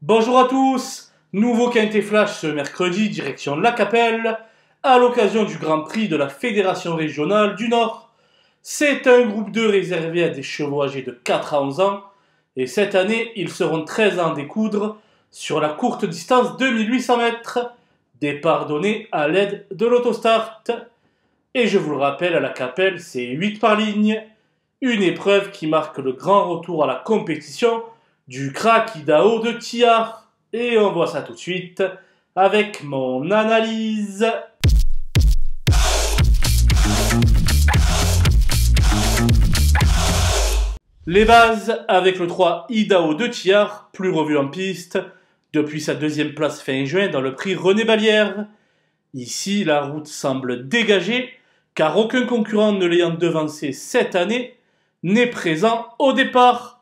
Bonjour à tous Nouveau Quintet Flash ce mercredi, direction de la Capelle, à l'occasion du Grand Prix de la Fédération Régionale du Nord. C'est un groupe 2 réservé à des chevaux âgés de 4 à 11 ans, et cette année, ils seront 13 ans découdre sur la courte distance de 1800 mètres, départ donné à l'aide de l'autostart. Et je vous le rappelle, à la Capelle, c'est 8 par ligne, une épreuve qui marque le grand retour à la compétition du crack Idaho de Tiar Et on voit ça tout de suite avec mon analyse. Les bases avec le 3 Idaho de Tiar, plus revu en piste, depuis sa deuxième place fin juin dans le prix René Balière. Ici, la route semble dégagée, car aucun concurrent ne l'ayant devancé cette année n'est présent au départ.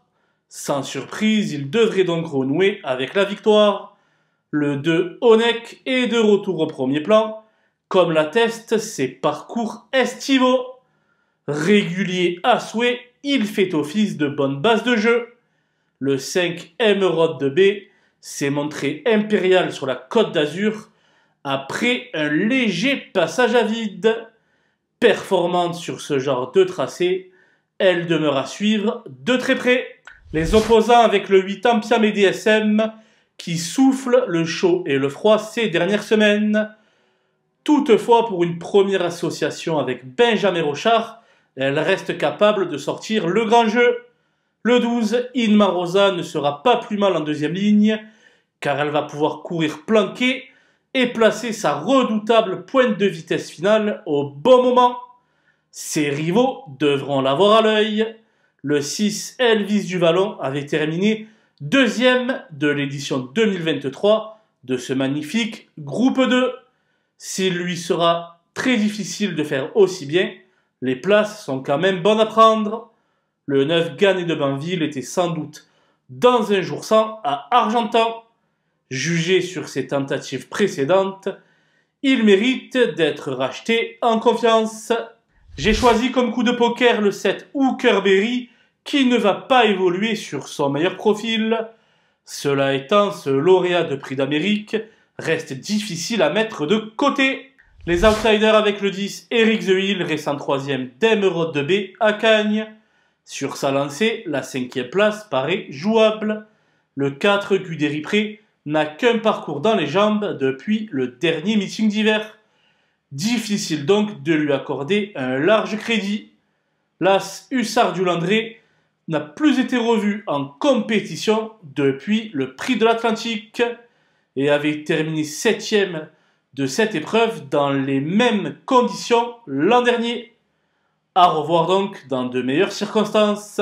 Sans surprise, il devrait donc renouer avec la victoire. Le 2 Onek est de retour au premier plan, comme l'attestent ses parcours estivaux. Régulier à souhait, il fait office de bonne base de jeu. Le 5 Emerald de B s'est montré impérial sur la Côte d'Azur après un léger passage à vide. Performante sur ce genre de tracé, elle demeure à suivre de très près les opposants avec le 8 Ampiam et DSM qui souffle le chaud et le froid ces dernières semaines. Toutefois, pour une première association avec Benjamin Rochard, elle reste capable de sortir le grand jeu. Le 12, Inma Rosa ne sera pas plus mal en deuxième ligne, car elle va pouvoir courir planqué et placer sa redoutable pointe de vitesse finale au bon moment. Ses rivaux devront l'avoir à l'œil le 6 Elvis Duvalon avait terminé deuxième de l'édition 2023 de ce magnifique groupe 2. S'il lui sera très difficile de faire aussi bien, les places sont quand même bonnes à prendre. Le 9 Gannet de Banville était sans doute dans un jour sans à Argentan. Jugé sur ses tentatives précédentes, il mérite d'être racheté en confiance. J'ai choisi comme coup de poker le 7 Hooker Berry qui ne va pas évoluer sur son meilleur profil. Cela étant, ce lauréat de prix d'Amérique reste difficile à mettre de côté. Les outsiders avec le 10, Eric The Hill, récent troisième d'Emerald de B à Cagnes. Sur sa lancée, la cinquième place paraît jouable. Le 4 Guderipré n'a qu'un parcours dans les jambes depuis le dernier meeting d'hiver. Difficile donc de lui accorder un large crédit. L'As Hussard du Landré n'a plus été revu en compétition depuis le Prix de l'Atlantique et avait terminé septième de cette épreuve dans les mêmes conditions l'an dernier. À revoir donc dans de meilleures circonstances.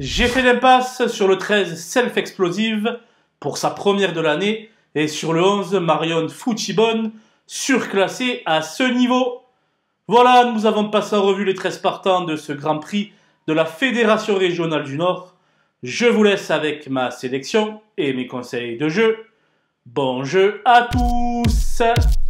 J'ai fait l'impasse sur le 13 Self Explosive pour sa première de l'année et sur le 11 Marion Fuchibon surclassé à ce niveau. Voilà, nous avons passé en revue les 13 partants de ce Grand Prix de la Fédération régionale du Nord. Je vous laisse avec ma sélection et mes conseils de jeu. Bon jeu à tous